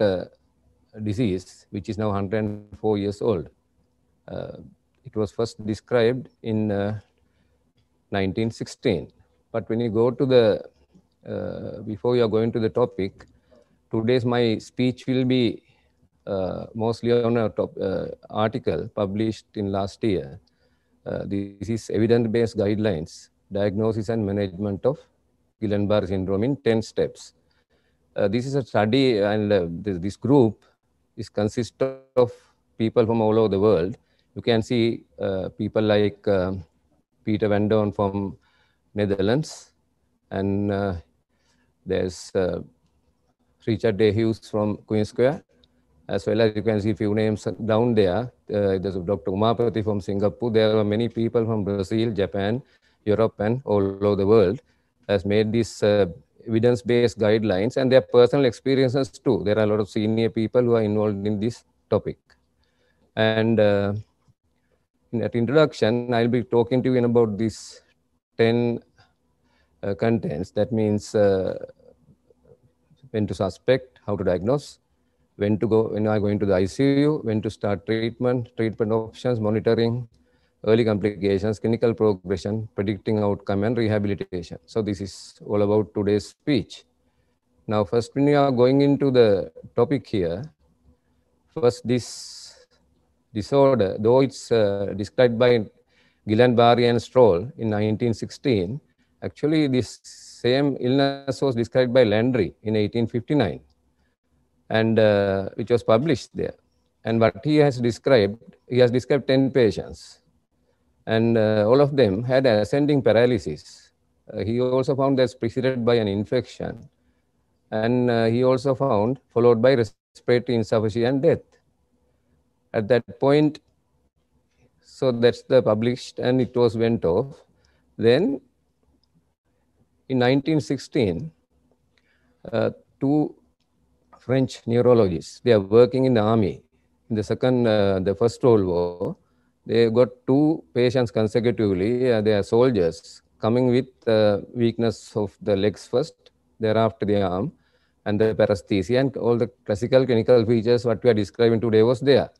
about a disease which is now 104 years old. Uh, it was first described in uh, 1916. But when you go to the, uh, before you are going to the topic, today's my speech will be uh, mostly on a top, uh, article published in last year. Uh, this is evidence-based guidelines, diagnosis and management of Guillain-Barre syndrome in 10 steps. Uh, this is a study and uh, this, this group is consist of people from all over the world. You can see uh, people like um, Peter Van Doorn from Netherlands, and uh, there's uh, Richard Day Hughes from Queen Square, as well as you can see few names down there. Uh, there's Dr. Umapati from Singapore. There are many people from Brazil, Japan, Europe, and all over the world has made this evidence-based guidelines and their personal experiences too. There are a lot of senior people who are involved in this topic. And uh, in that introduction, I'll be talking to you about these 10 uh, contents. That means uh, when to suspect, how to diagnose, when to go, when you are going to the ICU, when to start treatment, treatment options, monitoring, early complications, clinical progression, predicting outcome, and rehabilitation. So this is all about today's speech. Now, first, we are going into the topic here. First, this disorder, though it's uh, described by Gillan, Barry, and Stroll in 1916, actually this same illness was described by Landry in 1859, and uh, which was published there. And what he has described, he has described 10 patients and uh, all of them had ascending paralysis. Uh, he also found that's preceded by an infection, and uh, he also found followed by respiratory insufficiency and death. At that point, so that's the published, and it was went off. Then, in 1916, uh, two French neurologists they are working in the army in the second, uh, the first World War they got two patients consecutively. Uh, they are soldiers coming with uh, weakness of the legs first, thereafter the arm, and the paresthesia and all the classical clinical features what we are describing today was there.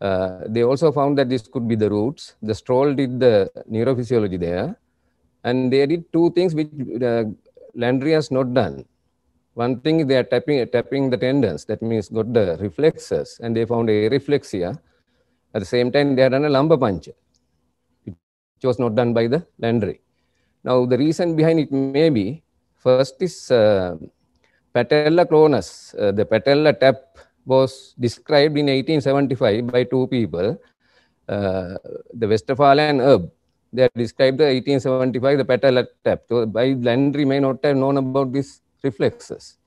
Uh, they also found that this could be the roots. The Stroll did the neurophysiology there, and they did two things which uh, Landry has not done. One thing they are tapping tapping the tendons, that means got the reflexes, and they found a reflexia at the same time, they had done a lumbar puncture, which was not done by the Landry. Now, the reason behind it may be first is uh, patella clonus, uh, the patella tap was described in 1875 by two people, uh, the Westphalian herb. They described the 1875, the patella tap. So, by Landry may not have known about these reflexes.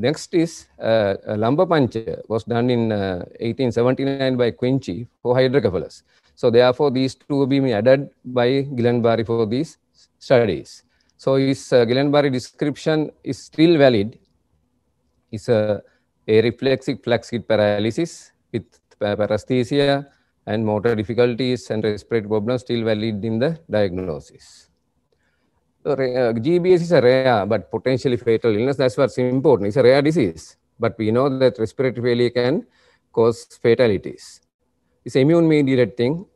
Next is uh, uh, Lamba Pancha was done in uh, 1879 by Quincy for hydrocephalus. So therefore, these two will be added by Gillenbari for these studies. So his uh, Gillenbari description is still valid. It's a, a reflexive flaccid paralysis with paresthesia and motor difficulties and respiratory problems still valid in the diagnosis. Uh, GBS is a rare but potentially fatal illness. That's what's important. It's a rare disease, but we know that respiratory failure can cause fatalities. It's immune mediated thing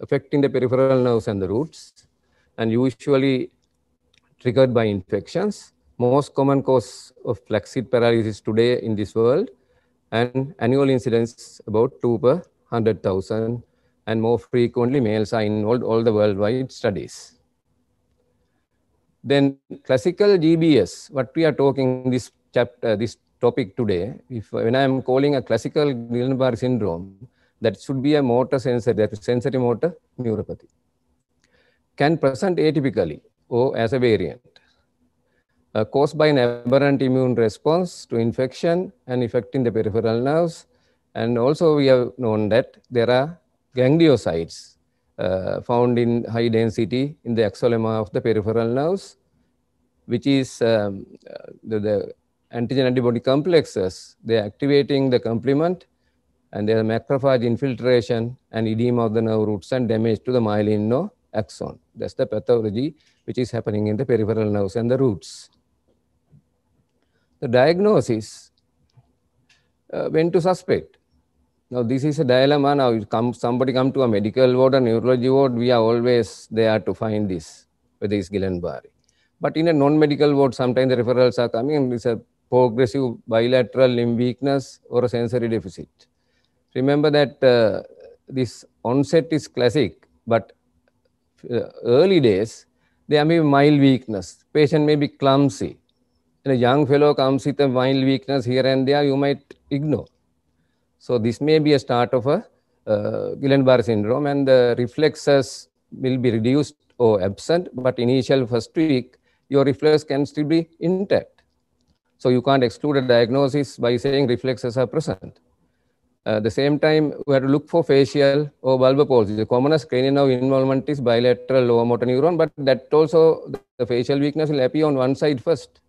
affecting the peripheral nerves and the roots, and usually triggered by infections. Most common cause of flaccid paralysis today in this world, and annual incidence about 2 per 100,000, and more frequently, males are involved all the worldwide studies. Then classical GBS, what we are talking this chapter, uh, this topic today, if uh, when I am calling a classical Guillain-Barre syndrome, that should be a motor sensory, that sensory motor neuropathy, can present atypically or as a variant. Uh, caused by an aberrant immune response to infection and affecting the peripheral nerves. And also we have known that there are gangliosides uh, found in high density in the axolema of the peripheral nerves, which is um, uh, the, the antigen antibody complexes. They are activating the complement and there are macrophage infiltration and edema of the nerve roots and damage to the myelin no axon. That's the pathology which is happening in the peripheral nerves and the roots. The diagnosis uh, when to suspect now this is a dilemma. Now you come, somebody come to a medical ward, a neurology ward, we are always there to find this, whether it's Guillain-Barre. But in a non-medical ward, sometimes the referrals are coming and it's a progressive bilateral limb weakness or a sensory deficit. Remember that uh, this onset is classic, but uh, early days, there may be mild weakness. Patient may be clumsy. And a young fellow comes with a mild weakness here and there, you might ignore. So, this may be a start of a uh, Guillain-Barre syndrome and the reflexes will be reduced or absent, but initial first week, your reflex can still be intact. So, you can't exclude a diagnosis by saying reflexes are present. Uh, the same time, we have to look for facial or bulbar palsy. The commonest cranial involvement is bilateral lower motor neuron, but that also the facial weakness will appear on one side first.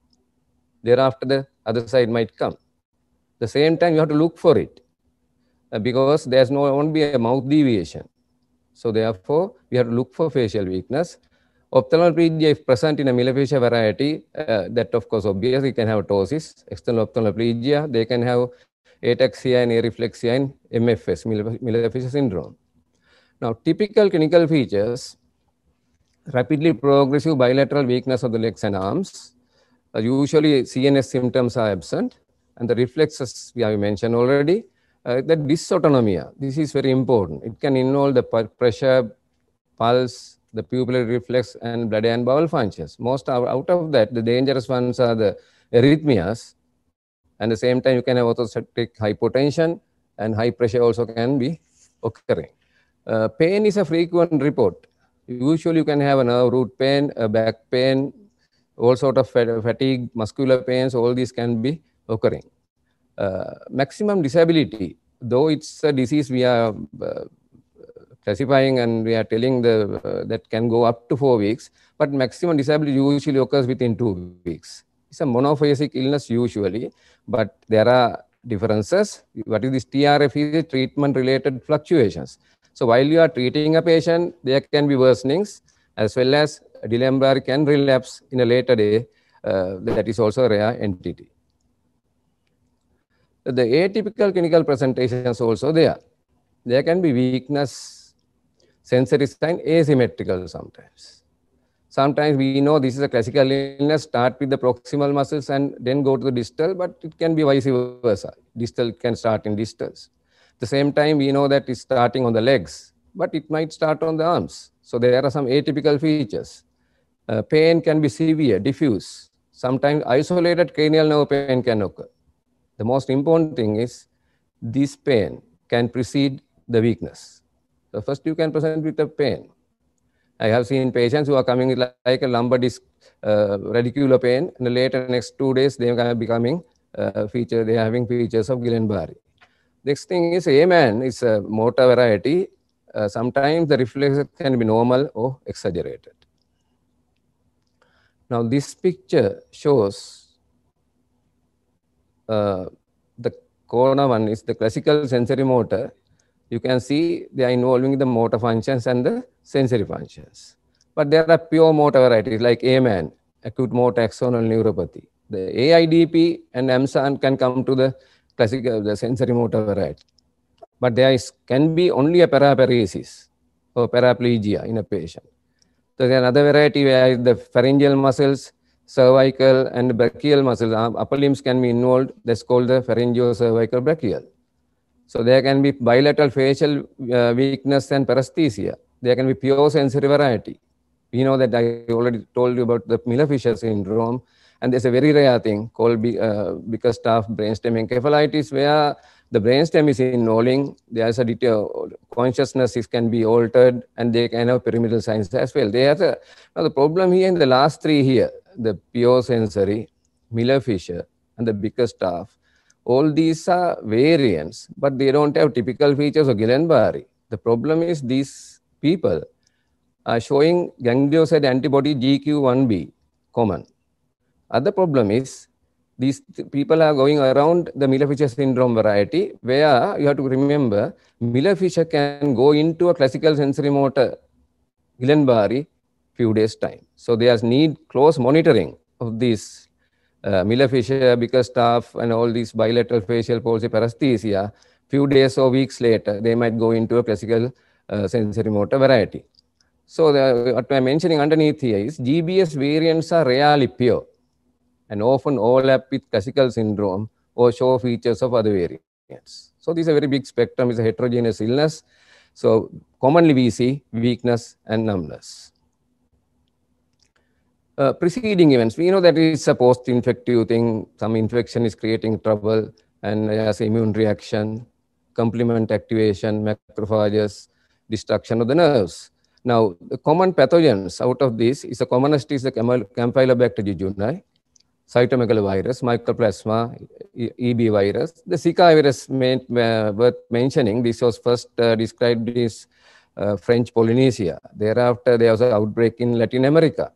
Thereafter, the other side might come. The same time, you have to look for it. Uh, because there's no won't be a mouth deviation. So therefore, we have to look for facial weakness. Ophthalmoplegia, if present in a myeloplegia variety, uh, that of course obviously can have ptosis, external ophthalmoplegia, they can have ataxia and areflexia and MFS, myeloplegia syndrome. Now, typical clinical features, rapidly progressive bilateral weakness of the legs and arms. Uh, usually CNS symptoms are absent and the reflexes we have mentioned already uh, the dysautonomia. This is very important. It can involve the pressure, pulse, the pupillary reflex, and blood and bowel functions. Most are, out of that, the dangerous ones are the arrhythmias. And the same time, you can have orthostatic hypotension, and high pressure also can be occurring. Uh, pain is a frequent report. Usually, you can have a nerve root pain, a back pain, all sort of fatigue, muscular pains, all these can be occurring maximum disability, though it's a disease we are uh, classifying and we are telling the uh, that can go up to four weeks, but maximum disability usually occurs within two weeks. It's a monophasic illness usually, but there are differences. What is this TRF is treatment related fluctuations. So while you are treating a patient, there can be worsenings as well as Dilembrar can relapse in a later day. Uh, that is also a rare entity the atypical clinical presentations also there. There can be weakness, sensory sign asymmetrical sometimes. Sometimes we know this is a classical illness, start with the proximal muscles and then go to the distal, but it can be vice versa. Distal can start in distals. At the same time, we know that it's starting on the legs, but it might start on the arms. So there are some atypical features. Uh, pain can be severe, diffuse. Sometimes isolated cranial nerve pain can occur. The most important thing is this pain can precede the weakness. So first you can present with the pain. I have seen patients who are coming with like a lumbar disc uh, radicular pain, and later next two days they are becoming uh, feature. They are having features of Guillain-Barré. Next thing is a man is a motor variety. Uh, sometimes the reflex can be normal or exaggerated. Now this picture shows uh, the corona one is the classical sensory motor. You can see they are involving the motor functions and the sensory functions. But there are pure motor varieties like AMAN, acute motor axonal neuropathy. The AIDP and AMSAN can come to the classical the sensory motor variety. But there is, can be only a paraparesis or paraplegia in a patient. So there's another variety where the pharyngeal muscles cervical and brachial muscles, uh, upper limbs can be involved. That's called the pharyngeal cervical brachial. So there can be bilateral facial uh, weakness and paresthesia. There can be pure sensory variety. We know that I already told you about the Miller-Fisher syndrome, and there's a very rare thing called uh, because of brainstem encephalitis, where the brainstem is involving, there's a detail, consciousness is, can be altered, and they can have pyramidal signs as well. There's a, now the problem here in the last three here, the pure sensory, Miller Fisher, and the Bickerstaff. All these are variants, but they don't have typical features of Guillain-Barre. The problem is these people are showing ganglioside antibody GQ1B, common. Other problem is these people are going around the Miller-Fisher syndrome variety, where you have to remember Miller-Fisher can go into a classical sensory motor Guillain-Barre few days time. So there's need close monitoring of these uh, myelofisher, because staff and all these bilateral facial palsy paresthesia. Few days or weeks later, they might go into a classical uh, sensory motor variety. So the, what I'm mentioning underneath here is GBS variants are rarely pure and often overlap with classical syndrome or show features of other variants. So this is a very big spectrum, is a heterogeneous illness. So commonly we see weakness and numbness. Uh, preceding events. We know that it's a post-infective thing. Some infection is creating trouble and uh, as immune reaction, complement activation, macrophages, destruction of the nerves. Now, the common pathogens out of this is the commonest is the Campylobacter jejuni, cytomegalovirus, mycoplasma, EB virus. The Zika virus made, uh, worth mentioning. This was first uh, described in uh, French Polynesia. Thereafter, there was an outbreak in Latin America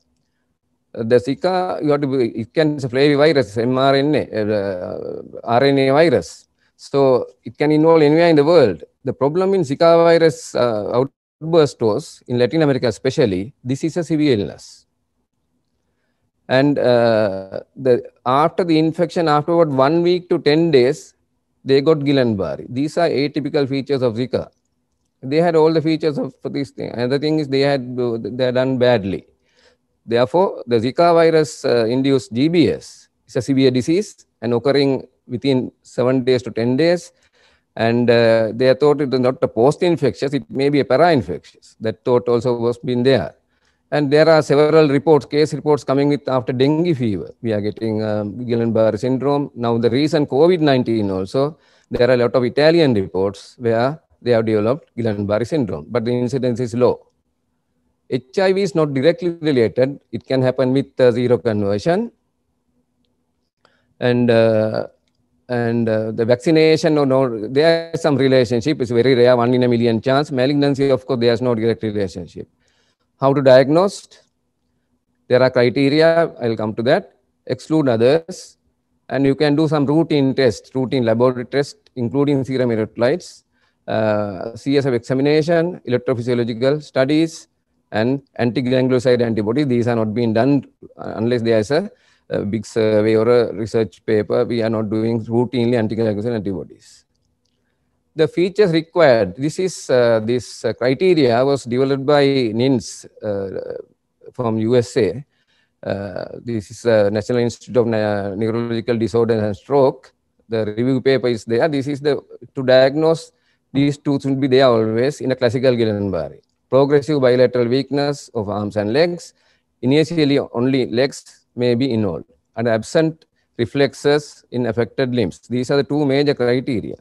the Zika, you have to be, it can spread virus, mRNA, uh, RNA virus. So it can involve anywhere in the world. The problem in Zika virus uh, outburst was, in Latin America especially, this is a severe illness. And uh, the, after the infection, after about one week to 10 days, they got Guillain-Barre. These are atypical features of Zika. They had all the features of this thing. Another thing is they had, they had done badly Therefore, the Zika virus uh, induced GBS is a severe disease and occurring within 7 days to 10 days. And uh, they thought it is not a post infectious, it may be a para infectious. That thought also was been there. And there are several reports, case reports coming with after dengue fever. We are getting um, Guillain Barre syndrome. Now, the recent COVID 19 also, there are a lot of Italian reports where they have developed Guillain Barre syndrome, but the incidence is low. HIV is not directly related. It can happen with uh, zero conversion. And uh, and uh, the vaccination or no, there is some relationship. It's very rare, one in a million chance. Malignancy, of course, there's no direct relationship. How to diagnose? There are criteria. I'll come to that. Exclude others. And you can do some routine tests, routine laboratory tests, including serum electrolytes, uh, CSF examination, electrophysiological studies, and anti-ganglioside antibody. These are not being done uh, unless there is a, uh, a big survey or a research paper. We are not doing routinely anti-ganglioside antibodies. The features required, this is, uh, this uh, criteria was developed by NINS uh, from USA. Uh, this is National Institute of Neurological Disorders and Stroke. The review paper is there. This is the, to diagnose these two should be there always in a classical Guillain-Barre progressive bilateral weakness of arms and legs. Initially, only legs may be involved and absent reflexes in affected limbs. These are the two major criteria.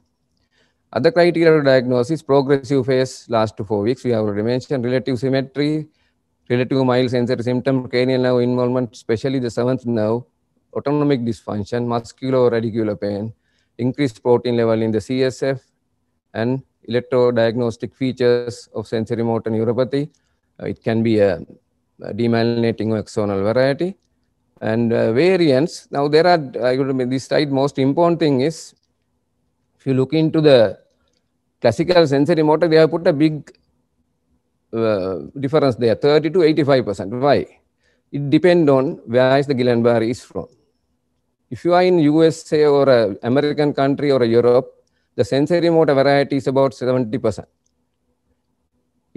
Other criteria to diagnosis, progressive phase last four weeks, we have already mentioned, relative symmetry, relative mild sensory symptom, cranial nerve involvement, especially the seventh nerve, autonomic dysfunction, muscular or radicular pain, increased protein level in the CSF, and electrodiagnostic features of sensory motor neuropathy. Uh, it can be a, a demyelinating or axonal variety. And uh, variants, now there are, I would mean, this slide most important thing is, if you look into the classical sensory motor, they have put a big uh, difference there, 30 to 85%. Why? It depends on where is the Guillain-Barre is from. If you are in USA or American country or Europe, the sensory motor variety is about 70%.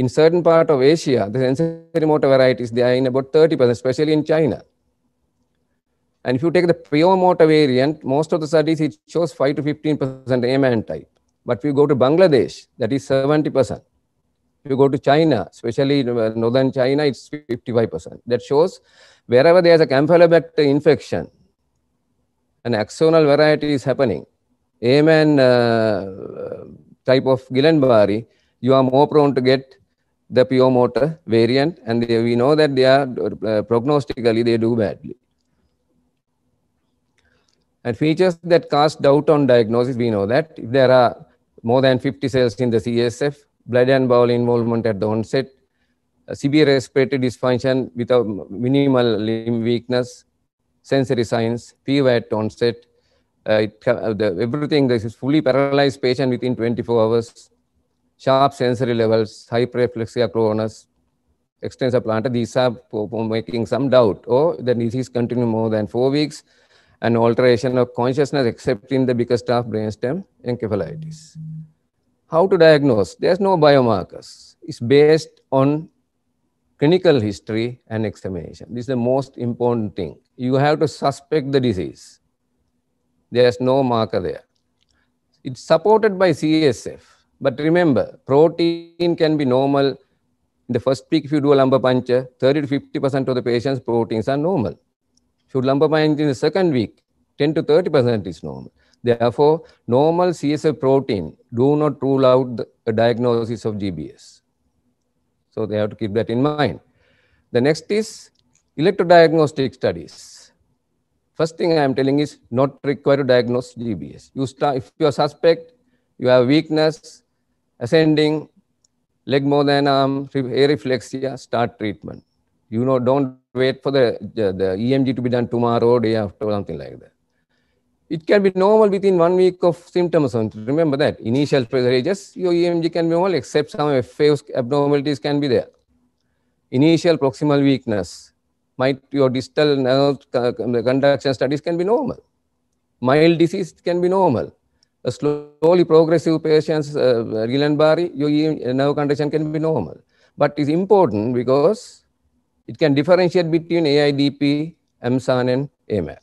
In certain part of Asia, the sensory motor varieties, they are in about 30%, especially in China. And if you take the pure-motor variant, most of the studies, it shows 5 to 15% AMAN type. But if you go to Bangladesh, that is 70%. If you go to China, especially uh, northern China, it's 55%. That shows wherever there's a Campylobacter infection, an axonal variety is happening. Amen uh, type of Guillain-Barre, you are more prone to get the pure motor variant, and they, we know that they are uh, prognostically they do badly. And features that cast doubt on diagnosis, we know that if there are more than 50 cells in the CSF, blood and bowel involvement at the onset, severe respiratory dysfunction with a minimal limb weakness, sensory signs, fever at onset, uh, it, uh, the, everything this is fully paralyzed patient within 24 hours, sharp sensory levels, hyperreflexia clonus, extensor plantar, these are making some doubt. oh, the disease continue more than four weeks, and alteration of consciousness except in the biggest of brainstem encephalitis. How to diagnose? There's no biomarkers. It's based on clinical history and examination. This is the most important thing. You have to suspect the disease. There's no marker there. It's supported by CSF. But remember, protein can be normal. In the first peak, if you do a lumbar puncture, 30 to 50% of the patient's proteins are normal. Should lumbar puncture in the second week, 10 to 30% is normal. Therefore, normal CSF protein do not rule out the diagnosis of GBS. So they have to keep that in mind. The next is electrodiagnostic studies. First thing I am telling is not required to diagnose GBS. You start, if you are suspect you have weakness, ascending, leg more than arm, areflexia, start treatment. You know, don't wait for the, the, the EMG to be done tomorrow, day after, something like that. It can be normal within one week of symptoms. Remember that initial pressure your EMG can be normal, except some FAOs abnormalities can be there. Initial proximal weakness, might your distal conduction studies can be normal. Mild disease can be normal. A slowly progressive patient's uh, Guillain-Barre, your nerve conduction can be normal. But it's important because it can differentiate between AIDP, MSAN, and AMAP.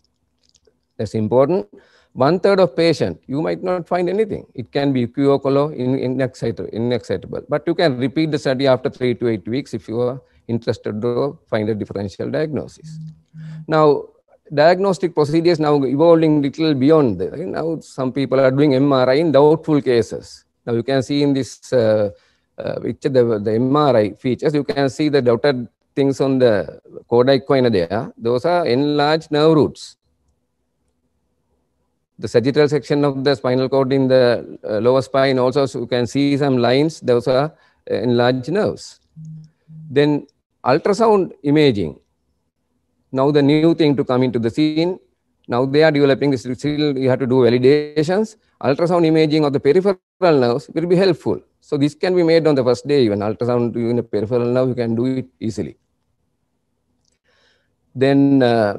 That's important. One third of patient, you might not find anything. It can be equivocal in inexcitable, inexcitable. But you can repeat the study after three to eight weeks if you are interested to find a differential diagnosis. Now, diagnostic procedures now evolving little beyond that. Now, some people are doing MRI in doubtful cases. Now, you can see in this uh, uh, picture, the, the MRI features, you can see the dotted things on the cordicoina there. Those are enlarged nerve roots. The sagittal section of the spinal cord in the uh, lower spine also, so you can see some lines. Those are uh, enlarged nerves. Then ultrasound imaging now the new thing to come into the scene now they are developing this still you have to do validations ultrasound imaging of the peripheral nerves will be helpful so this can be made on the first day even ultrasound in a peripheral nerve you can do it easily then uh,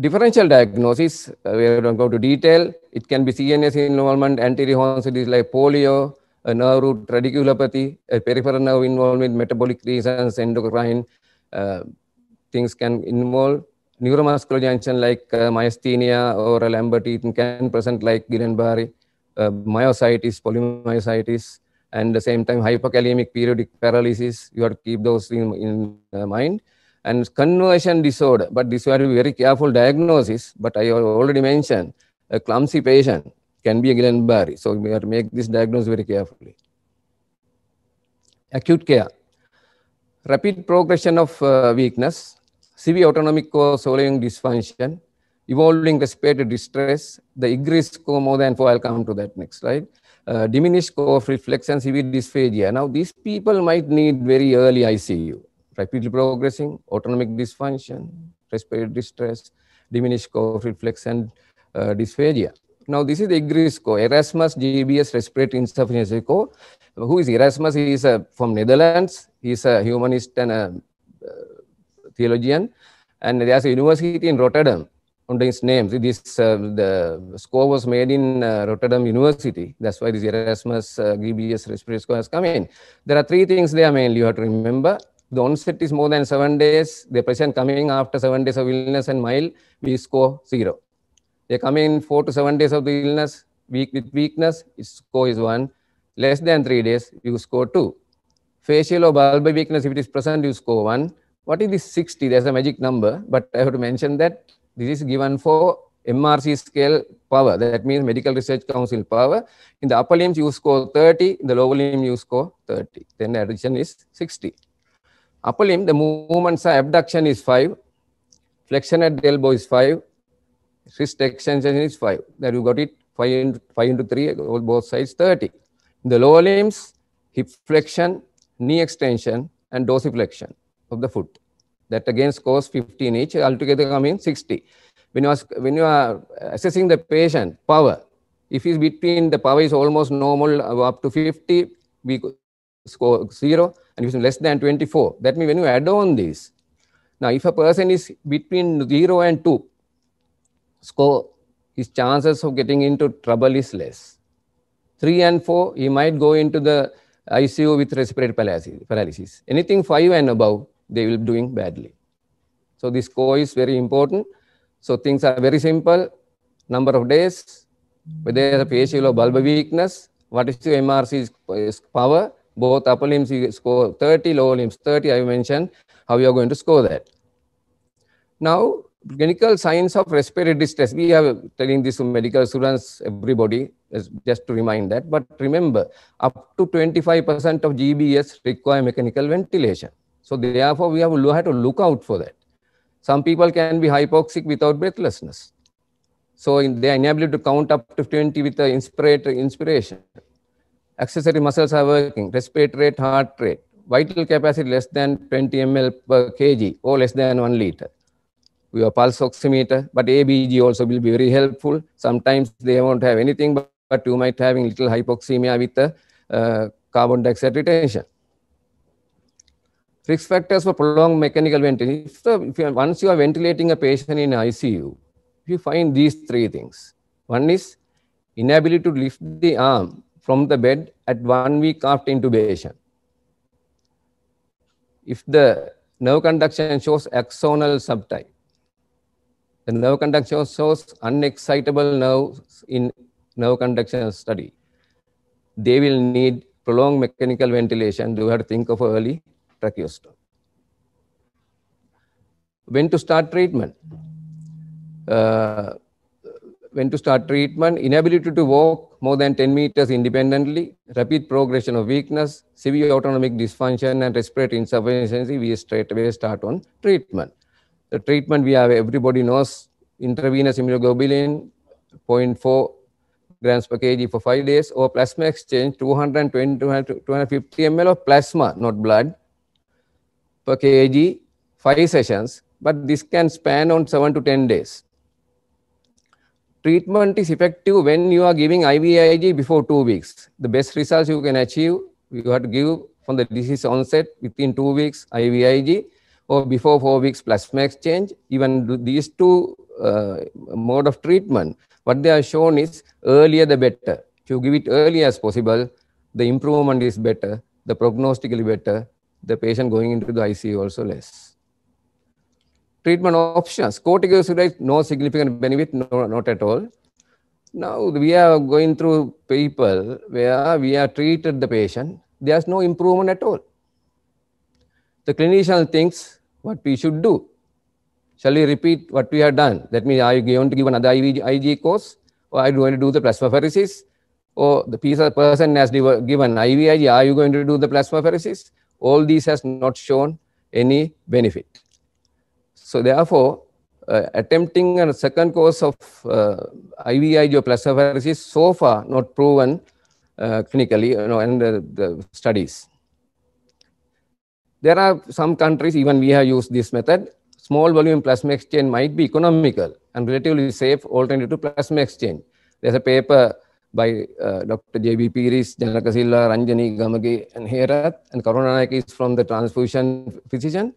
differential diagnosis uh, we don't go to detail it can be cns involvement anterior horn disease like polio a nerve root radiculopathy, a peripheral nerve involvement, metabolic reasons, endocrine, uh, things can involve neuromuscular junction like uh, myasthenia or a Lambert eaton can present like Guillain-Barre, uh, myositis, polymyositis, and the same time hypokalemic periodic paralysis. You have to keep those in, in uh, mind. And conversion disorder, but this you have to be very careful diagnosis. But I already mentioned a clumsy patient can be a Guillain-Barre. So we have make this diagnosis very carefully. Acute care. Rapid progression of uh, weakness, severe autonomic co-swallowing dysfunction, evolving respiratory distress, the IGRIS score more than 4, I'll come to that next slide. Uh, diminished core reflex and severe dysphagia. Now, these people might need very early ICU. Rapidly progressing, autonomic dysfunction, respiratory distress, diminished core reflex and uh, dysphagia. Now, this is EGRISCO, Erasmus GBS Respiratory Insufficiency Co. Who is Erasmus? He is a, uh, from Netherlands. He is a humanist and a uh, theologian. And there's a university in Rotterdam under his name. This, uh, the score was made in uh, Rotterdam University. That's why this Erasmus uh, GBS Respiratory Score has come in. There are three things there mainly you have to remember the onset is more than seven days, the patient coming after seven days of illness and mild, we score zero. They come in four to seven days of the illness. Weak with weakness, score is one. Less than three days, you score two. Facial or bulbar weakness, if it is present, you score one. What is this 60? There's a magic number, but I have to mention that this is given for MRC scale power. That means Medical Research Council power. In the upper limb, you score 30. In the lower limb, you score 30. Then the addition is 60. Upper limb, the movements are abduction is 5. Flexion at the elbow is 5 extension is 5. That you got it 5 into, 5 into 3, both sides 30. The lower limbs, hip flexion, knee extension, and dorsiflexion of the foot. That again scores 15 each, altogether coming 60. When you, are, when you are assessing the patient, power, if is between the power is almost normal uh, up to 50, we score 0, and if it's less than 24, that means when you add on this, now if a person is between 0 and 2, score, his chances of getting into trouble is less. 3 and 4, he might go into the ICU with respiratory paralysis. Anything 5 and above, they will be doing badly. So this score is very important. So things are very simple. Number of days, whether the a facial or bulbar weakness, what is your MRC's power? Both upper limbs you score 30, lower limbs 30. I mentioned how you are going to score that. Now, clinical signs of respiratory distress. We are telling this to medical students, everybody, just to remind that. But remember, up to 25% of GBS require mechanical ventilation. So therefore, we have, to look out for that. Some people can be hypoxic without breathlessness. So in, they are unable to count up to 20 with the inspiratory inspiration. Accessory muscles are working, respiratory rate, heart rate, vital capacity less than 20 ml per kg or less than 1 liter your pulse oximeter, but ABG also will be very helpful. Sometimes they won't have anything, but, but you might having little hypoxemia with the uh, carbon dioxide retention. Risk factors for prolonged mechanical ventilation. So you, once you are ventilating a patient in ICU, you find these three things. One is inability to lift the arm from the bed at one week after intubation. If the nerve conduction shows axonal subtype, the nerve conduction shows unexcitable nerves in nerve conduction study. They will need prolonged mechanical ventilation. You have to think of early tracheostomy. When to start treatment? Uh, when to start treatment, inability to walk more than 10 meters independently, rapid progression of weakness, severe autonomic dysfunction, and respiratory insufficiency, we straight away start on treatment. The treatment we have, everybody knows, intravenous immunoglobulin 0.4 grams per kg for five days or plasma exchange 220 250 ml of plasma, not blood, per kg, five sessions, but this can span on seven to 10 days. Treatment is effective when you are giving IVIG before two weeks. The best results you can achieve, you have to give from the disease onset within two weeks IVIG or oh, before four weeks plasma exchange, even these two uh, mode of treatment, what they are shown is earlier the better. If you give it early as possible, the improvement is better, the prognostically better, the patient going into the ICU also less. Treatment options, corticosteroids, no significant benefit, no, not at all. Now we are going through people where we are treated the patient, there's no improvement at all the clinician thinks what we should do. Shall we repeat what we have done? That means, are you going to give another IG course? Or are you going to do the plasmapheresis? Or the person has given IVIG, are you going to do the plasmapheresis? All these has not shown any benefit. So therefore, uh, attempting a second course of uh, IVIG or plasmapheresis so far not proven uh, clinically you know, in the, the studies. There are some countries, even we have used this method. Small volume plasma exchange might be economical and relatively safe alternative to plasma exchange. There's a paper by uh, Dr. J.B. Piris, Janaka Silla, Ranjani Gamagi, and Herath, and Karunanayak is from the transfusion physician.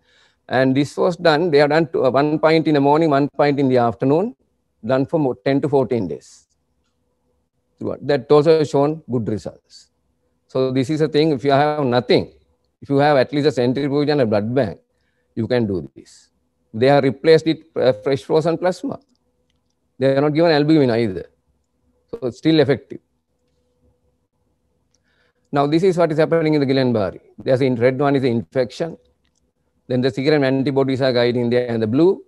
And this was done, they have done to, uh, one pint in the morning, one pint in the afternoon, done for 10 to 14 days. That also shown good results. So this is a thing, if you have nothing, if you have at least a centrifuge and a blood bank, you can do this. They have replaced it uh, fresh frozen plasma. They are not given albumin either. So it's still effective. Now, this is what is happening in the Guillain-Barre. There's in red one is the infection. Then the serum antibodies are guiding there and the blue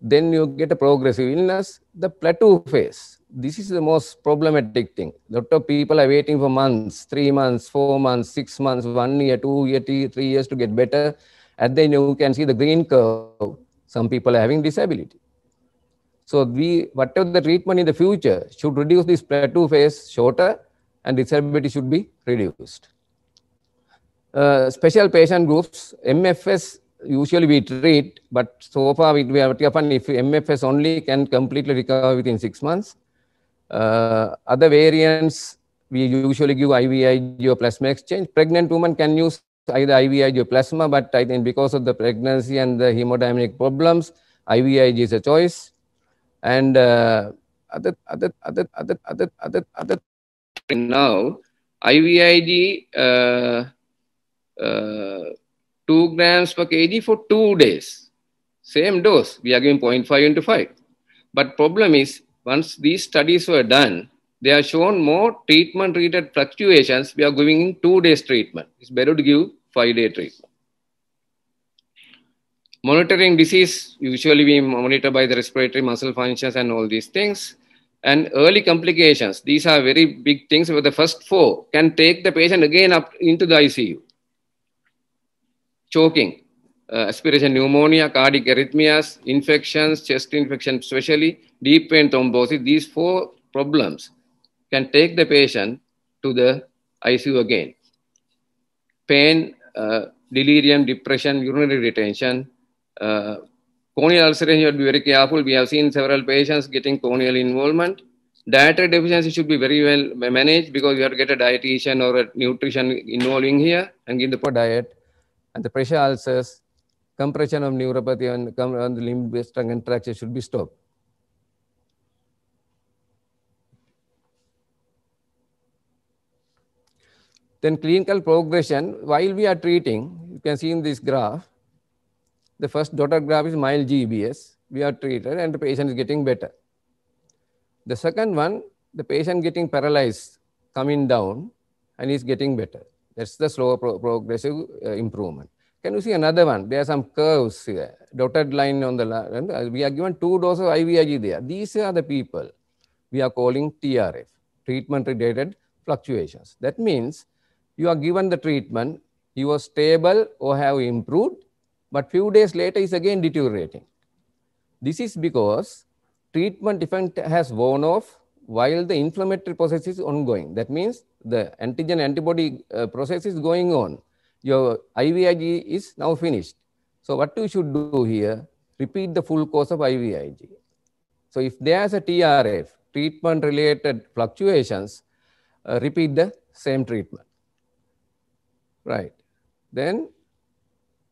then you get a progressive illness, the plateau phase. This is the most problematic thing. A lot of people are waiting for months, three months, four months, six months, one year, two year, three years to get better. And then you can see the green curve. Some people are having disability. So we, whatever the treatment in the future should reduce this plateau phase shorter and disability should be reduced. Uh, special patient groups, MFS usually we treat, but so far we, we have often if MFS only can completely recover within six months. Uh, other variants, we usually give IVIG plasma exchange. Pregnant women can use either IVIG plasma, but I think because of the pregnancy and the hemodynamic problems, IVIG is a choice. And uh, other, other, other, other, other, other, other. Now, IVIG uh, uh 2 grams per kg for 2 days. Same dose, we are giving 0.5 into 5. But problem is, once these studies were done, they are shown more treatment-related fluctuations. We are giving 2 days treatment. It's better to give 5-day treatment. Monitoring disease, usually we monitor by the respiratory muscle functions and all these things and early complications. These are very big things. But the first four can take the patient again up into the ICU choking, uh, aspiration pneumonia, cardiac arrhythmias, infections, chest infection, especially deep vein thrombosis, these four problems can take the patient to the ICU again. Pain, uh, delirium, depression, urinary retention, uh, corneal ulceration, you have to be very careful. We have seen several patients getting corneal involvement. Dietary deficiency should be very well managed because you have to get a dietitian or a nutrition involving here and give the proper diet and the pressure ulcers, compression of neuropathy and, the limb-based and contracture should be stopped. Then clinical progression, while we are treating, you can see in this graph, the first dotted graph is mild GBS. We are treated and the patient is getting better. The second one, the patient getting paralyzed, coming down and is getting better. That's the slow pro progressive uh, improvement. Can you see another one? There are some curves here, dotted line on the line. Uh, we are given two doses of IVIG there. These are the people we are calling TRF, treatment related fluctuations. That means you are given the treatment, you are stable or have improved, but few days later is again deteriorating. This is because treatment effect has worn off while the inflammatory process is ongoing. That means the antigen antibody uh, process is going on. Your IVIG is now finished. So what you should do here, repeat the full course of IVIG. So if there's a TRF, treatment related fluctuations, uh, repeat the same treatment. Right. Then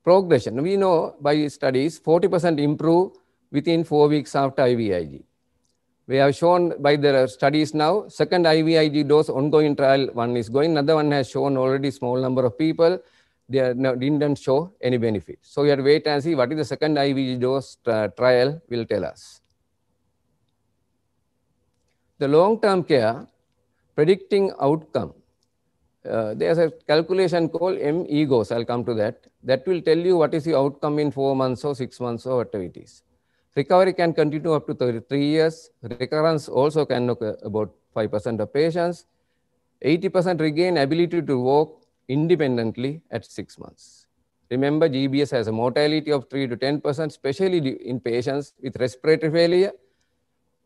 progression. We know by studies 40% improve within four weeks after IVIG. We have shown by the studies now, second IVIG dose ongoing trial one is going, another one has shown already small number of people, they are, didn't show any benefit. So we to wait and see what is the second IVIG dose uh, trial will tell us. The long-term care, predicting outcome. Uh, there's a calculation called m I'll come to that. That will tell you what is the outcome in four months or six months or whatever it is. Recovery can continue up to 33 years. Recurrence also can occur uh, about 5% of patients. 80% regain ability to walk independently at six months. Remember, GBS has a mortality of 3 to 10%, especially in patients with respiratory failure,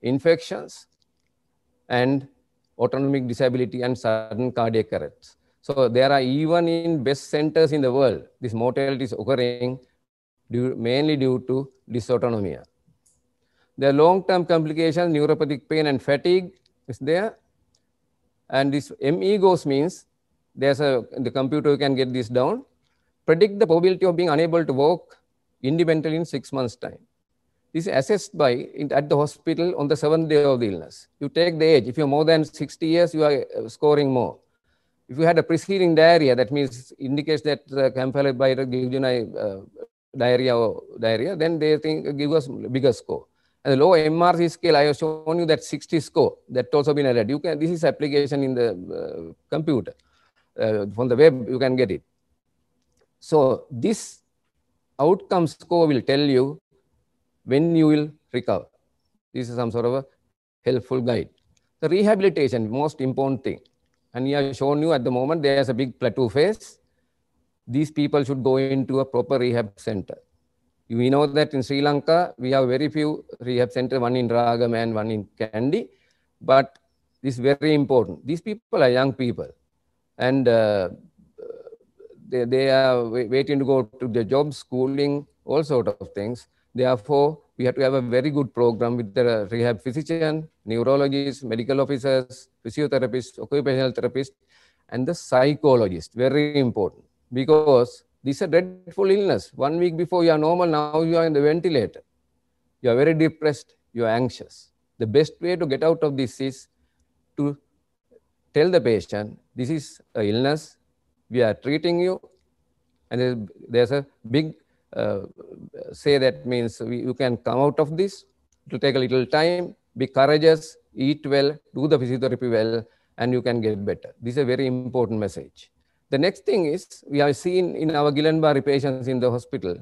infections, and autonomic disability and sudden cardiac arrests. So there are even in best centers in the world, this mortality is occurring due, mainly due to dysautonomia. The long-term complications, neuropathic pain and fatigue is there. And this ME goes means there's a the computer can get this down. Predict the probability of being unable to walk independently in six months' time. This is assessed by in, at the hospital on the seventh day of the illness. You take the age. If you're more than 60 years, you are uh, scoring more. If you had a preceding diarrhea, that means indicates that the uh, Campylobacter gives you uh, diarrhea or diarrhea, then they think give us bigger score. And the low MRC scale, I have shown you that 60 score, that also been added. You can, this is application in the uh, computer. Uh, from the web, you can get it. So this outcome score will tell you when you will recover. This is some sort of a helpful guide. The rehabilitation, most important thing. And we have shown you at the moment, there's a big plateau phase. These people should go into a proper rehab center. We know that in Sri Lanka, we have very few rehab centers, one in Ragam and one in Kandy. But this is very important. These people are young people. And uh, they, they are waiting to go to the job, schooling, all sort of things. Therefore, we have to have a very good program with the rehab physician, neurologists, medical officers, physiotherapists, occupational therapists, and the psychologist. Very important because this is a dreadful illness. One week before you are normal, now you are in the ventilator. You are very depressed, you are anxious. The best way to get out of this is to tell the patient, this is an illness, we are treating you, and there's a big uh, say that means we, you can come out of this. It will take a little time. Be courageous, eat well, do the physiotherapy well, and you can get better. This is a very important message. The next thing is we have seen in our Guillain-Barre patients in the hospital,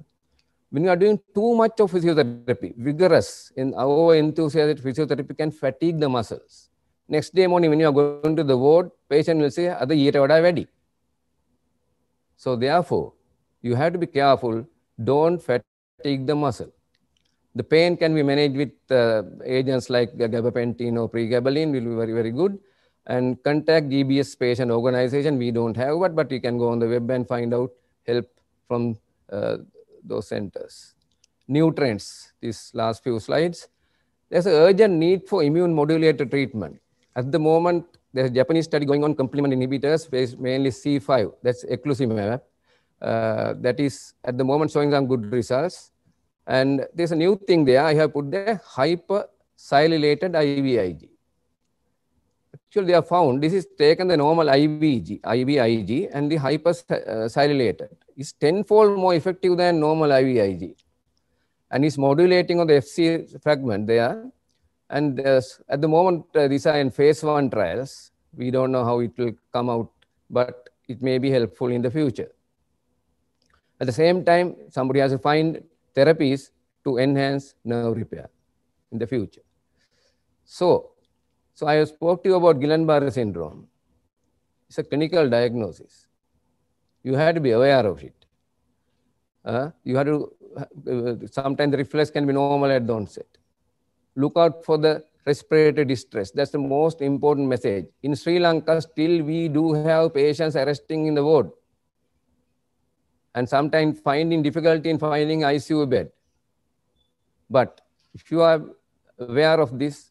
when you are doing too much of physiotherapy, vigorous in our enthusiastic physiotherapy can fatigue the muscles. Next day morning when you are going to the ward, patient will say, Ada yeta vada ready." So therefore, you have to be careful, don't fatigue the muscle. The pain can be managed with uh, agents like gabapentin or pregabalin will be very, very good and contact GBS Space and organization. We don't have what, but you can go on the web and find out help from uh, those centers. New trends, these last few slides. There's an urgent need for immune modulator treatment. At the moment, there's a Japanese study going on complement inhibitors, mainly C5, that's eclusimab. Uh, that is at the moment showing some good results. And there's a new thing there. I have put there hypersilylated IVIG actually they are found, this is taken the normal IVG, IVIG and the hypersilylated. is tenfold more effective than normal IVIG and is modulating on the FC fragment there. And uh, at the moment, uh, these are in phase one trials. We don't know how it will come out, but it may be helpful in the future. At the same time, somebody has to find therapies to enhance nerve repair in the future. So so I have spoke to you about Guillain-Barré syndrome. It's a clinical diagnosis. You had to be aware of it. Uh, you had to, uh, sometimes the reflex can be normal at the onset. Look out for the respiratory distress. That's the most important message. In Sri Lanka, still we do have patients arresting in the ward. And sometimes finding difficulty in finding ICU bed. But if you are aware of this,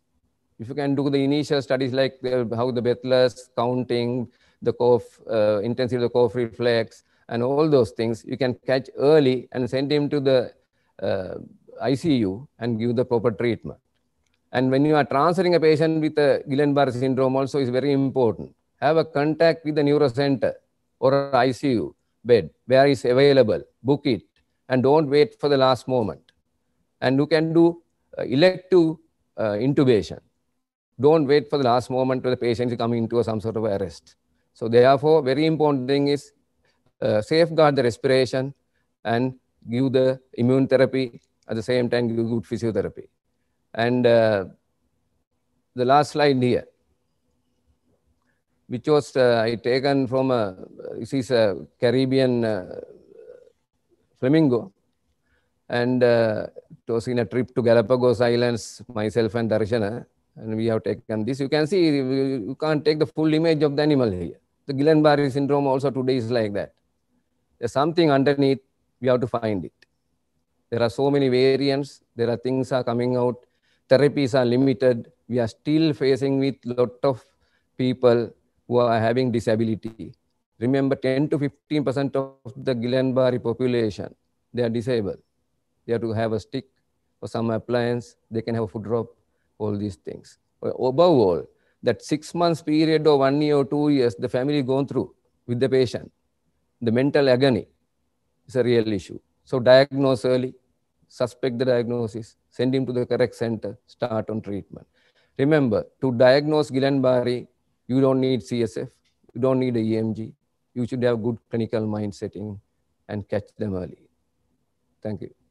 if you can do the initial studies like the, how the breathless counting, the cough, uh, intensity of the cough reflex, and all those things, you can catch early and send him to the uh, ICU and give the proper treatment. And when you are transferring a patient with a Guillain-Barre syndrome also is very important. Have a contact with the neuro center or ICU bed where it's available. Book it and don't wait for the last moment. And you can do uh, elective uh, intubation don't wait for the last moment for the patient to coming into some sort of arrest. So therefore, very important thing is uh, safeguard the respiration and give the immune therapy at the same time give good physiotherapy. And uh, the last slide here, which was uh, I taken from a, this is a Caribbean uh, flamingo, and uh, it was in a trip to Galapagos Islands, myself and Darshana and we have taken this. You can see you can't take the full image of the animal here. The Guillain-Barré syndrome also today is like that. There's something underneath. We have to find it. There are so many variants. There are things are coming out. Therapies are limited. We are still facing with lot of people who are having disability. Remember, 10 to 15 percent of the Guillain-Barré population they are disabled. They have to have a stick or some appliance. They can have a foot drop all these things. Above all, that six months period or one year or two years the family gone through with the patient, the mental agony is a real issue. So diagnose early, suspect the diagnosis, send him to the correct center, start on treatment. Remember, to diagnose Guillain-Barre, you don't need CSF, you don't need a EMG. You should have good clinical mind setting and catch them early. Thank you.